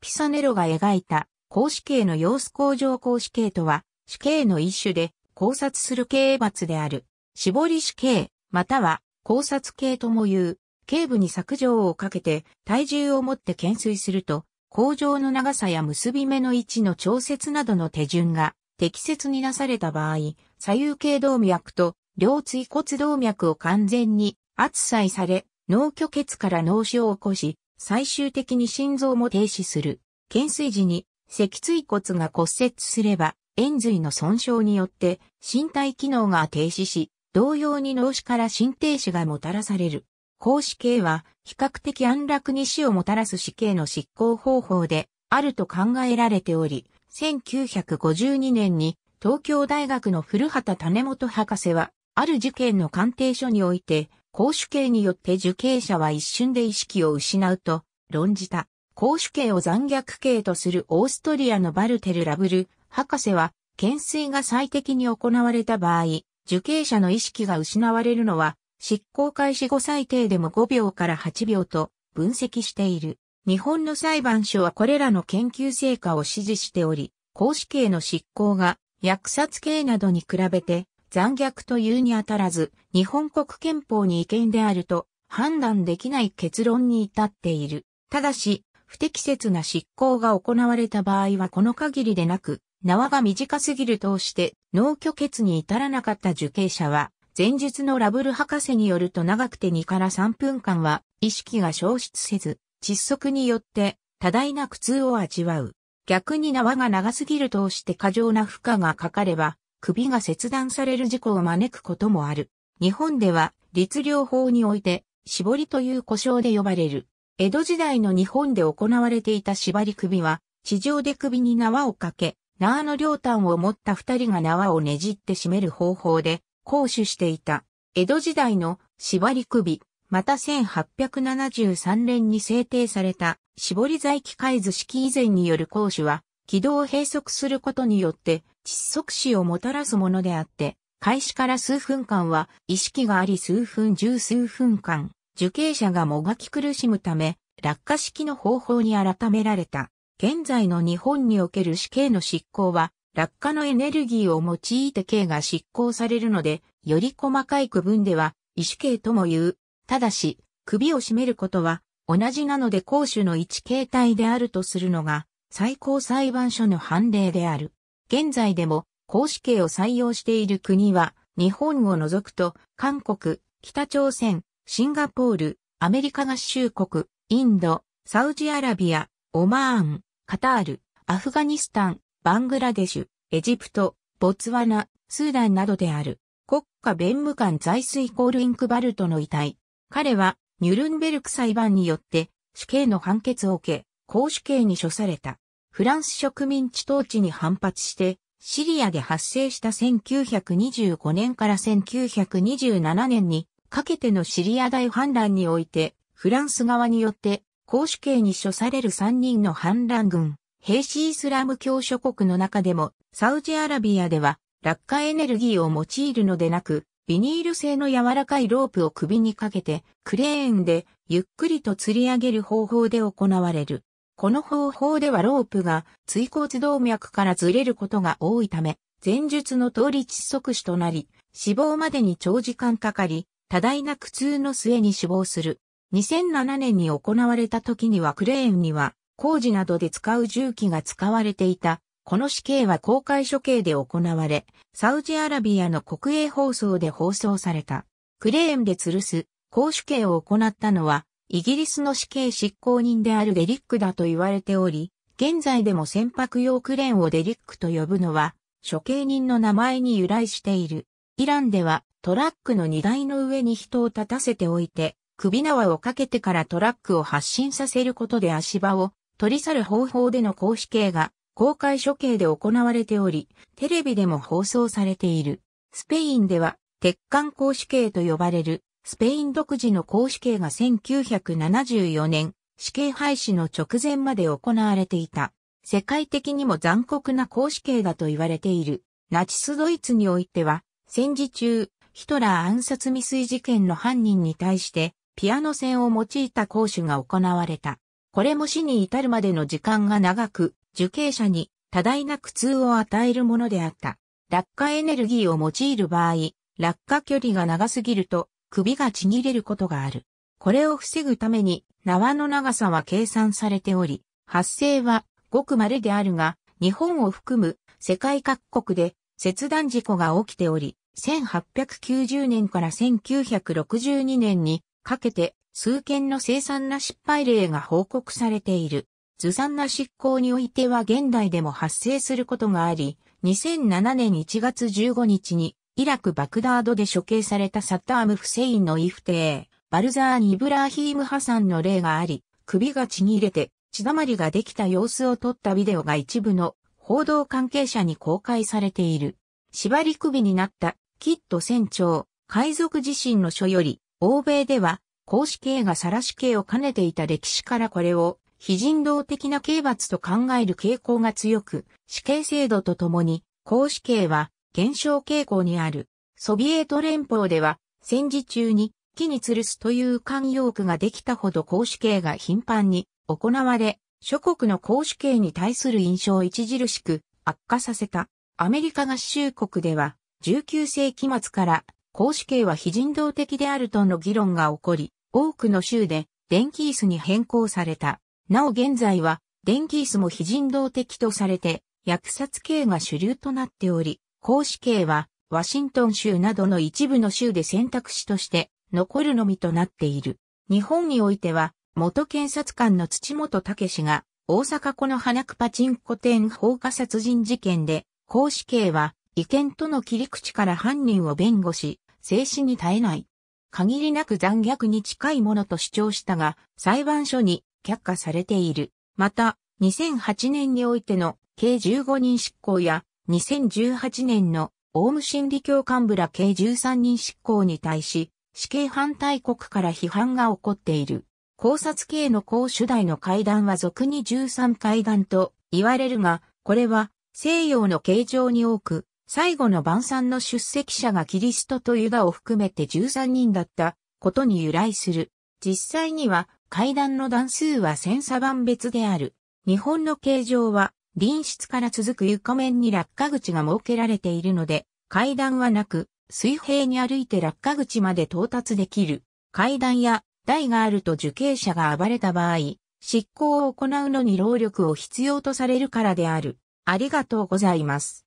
ピサネロが描いた格子形の様子向上格子形とは、死刑の一種で考察する刑罰である。絞り死刑、または考察刑とも言う、頸部に削除をかけて体重を持って懸垂すると、工場の長さや結び目の位置の調節などの手順が適切になされた場合、左右頸動脈と両椎骨動脈を完全に圧裁され、脳虚血から脳死を起こし、最終的に心臓も停止する。懸垂時に脊椎骨が骨折すれば、円髄の損傷によって身体機能が停止し、同様に脳死から心停止がもたらされる。高死刑は比較的安楽に死をもたらす死刑の執行方法であると考えられており、1952年に東京大学の古畑種本博士は、ある事件の鑑定書において、公主刑によって受刑者は一瞬で意識を失うと論じた。公主刑を残虐刑とするオーストリアのバルテル・ラブル博士は、懸垂が最適に行われた場合、受刑者の意識が失われるのは、執行開始後最低でも5秒から8秒と分析している。日本の裁判所はこれらの研究成果を支持しており、公主刑の執行が、薬殺刑などに比べて残虐というにあたらず、日本国憲法に違憲であると判断できない結論に至っている。ただし、不適切な執行が行われた場合はこの限りでなく、縄が短すぎるとして、脳虚血に至らなかった受刑者は、前述のラブル博士によると長くて2から3分間は、意識が消失せず、窒息によって、多大な苦痛を味わう。逆に縄が長すぎるとして過剰な負荷がかかれば、首が切断される事故を招くこともある。日本では、律令法において、絞りという呼称で呼ばれる。江戸時代の日本で行われていた縛り首は、地上で首に縄をかけ、縄の両端を持った二人が縄をねじって締める方法で、行使していた。江戸時代の縛り首、また1873年に制定された、絞り剤機械図式以前による行使は、軌道を閉塞することによって窒息死をもたらすものであって、開始から数分間は意識があり数分十数分間、受刑者がもがき苦しむため、落下式の方法に改められた。現在の日本における死刑の執行は、落下のエネルギーを用いて刑が執行されるので、より細かい区分では、意思刑とも言う。ただし、首を絞めることは、同じなので攻守の一形態であるとするのが、最高裁判所の判例である。現在でも、公式刑を採用している国は、日本を除くと、韓国、北朝鮮、シンガポール、アメリカ合衆国、インド、サウジアラビア、オマーン、カタール、アフガニスタン、バングラデシュ、エジプト、ボツワナ、スーダンなどである。国家弁務官在水コールインクバルトの遺体。彼は、ニュルンベルク裁判によって死刑の判決を受け、公主刑に処された。フランス植民地統治に反発して、シリアで発生した1925年から1927年にかけてのシリア大反乱において、フランス側によって公主刑に処される3人の反乱軍、兵士イスラム教諸国の中でも、サウジアラビアでは、落下エネルギーを用いるのでなく、ビニール製の柔らかいロープを首にかけて、クレーンでゆっくりと吊り上げる方法で行われる。この方法ではロープが椎骨動脈からずれることが多いため、前述の通り窒息死となり、死亡までに長時間かかり、多大な苦痛の末に死亡する。2007年に行われた時にはクレーンには工事などで使う重機が使われていた。この死刑は公開処刑で行われ、サウジアラビアの国営放送で放送された。クレーンで吊るす、公主刑を行ったのは、イギリスの死刑執行人であるデリックだと言われており、現在でも船舶用クレーンをデリックと呼ぶのは、処刑人の名前に由来している。イランではトラックの荷台の上に人を立たせておいて、首縄をかけてからトラックを発進させることで足場を取り去る方法での公死刑が公開処刑で行われており、テレビでも放送されている。スペインでは鉄管公死刑と呼ばれるスペイン独自の公主刑が1974年、死刑廃止の直前まで行われていた。世界的にも残酷な公主刑だと言われている。ナチスドイツにおいては、戦時中、ヒトラー暗殺未遂事件の犯人に対して、ピアノ線を用いた講主が行われた。これも死に至るまでの時間が長く、受刑者に多大な苦痛を与えるものであった。落下エネルギーを用いる場合、落下距離が長すぎると、首がちぎれることがある。これを防ぐために縄の長さは計算されており、発生はごく稀であるが、日本を含む世界各国で切断事故が起きており、1890年から1962年にかけて数件の生産な失敗例が報告されている。ずさんな執行においては現代でも発生することがあり、2007年1月15日にイラク・バクダードで処刑されたサッターム・フセインの異不定、バルザーニ・イブラーヒーム・ハサンの例があり、首がちぎれて血だまりができた様子を撮ったビデオが一部の報道関係者に公開されている。縛り首になったキッド船長、海賊自身の書より、欧米では公式刑が晒し刑を兼ねていた歴史からこれを非人道的な刑罰と考える傾向が強く、死刑制度とともに、公式刑は減少傾向にある。ソビエト連邦では戦時中に木に吊るすという慣用句ができたほど公主刑が頻繁に行われ、諸国の公主刑に対する印象を著しく悪化させた。アメリカ合衆国では19世紀末から公主刑は非人道的であるとの議論が起こり、多くの州で電気椅子に変更された。なお現在は電気椅子も非人道的とされて、薬殺刑が主流となっており、公子刑は、ワシントン州などの一部の州で選択肢として残るのみとなっている。日本においては、元検察官の土本武氏が、大阪この花区パチンコ店放火殺人事件で、公子刑は、違憲との切り口から犯人を弁護し、静止に耐えない。限りなく残虐に近いものと主張したが、裁判所に却下されている。また、2008年においての計15人執行や2018年のオウム真理教幹部ら計13人執行に対し、死刑反対国から批判が起こっている。考察系の公主題の会談は俗に13会談と言われるが、これは西洋の形状に多く、最後の晩餐の出席者がキリストとユダを含めて13人だったことに由来する。実際には会談の段数は千差万別である。日本の形状は隣室から続く床面に落下口が設けられているので、階段はなく、水平に歩いて落下口まで到達できる。階段や台があると受刑者が暴れた場合、執行を行うのに労力を必要とされるからである。ありがとうございます。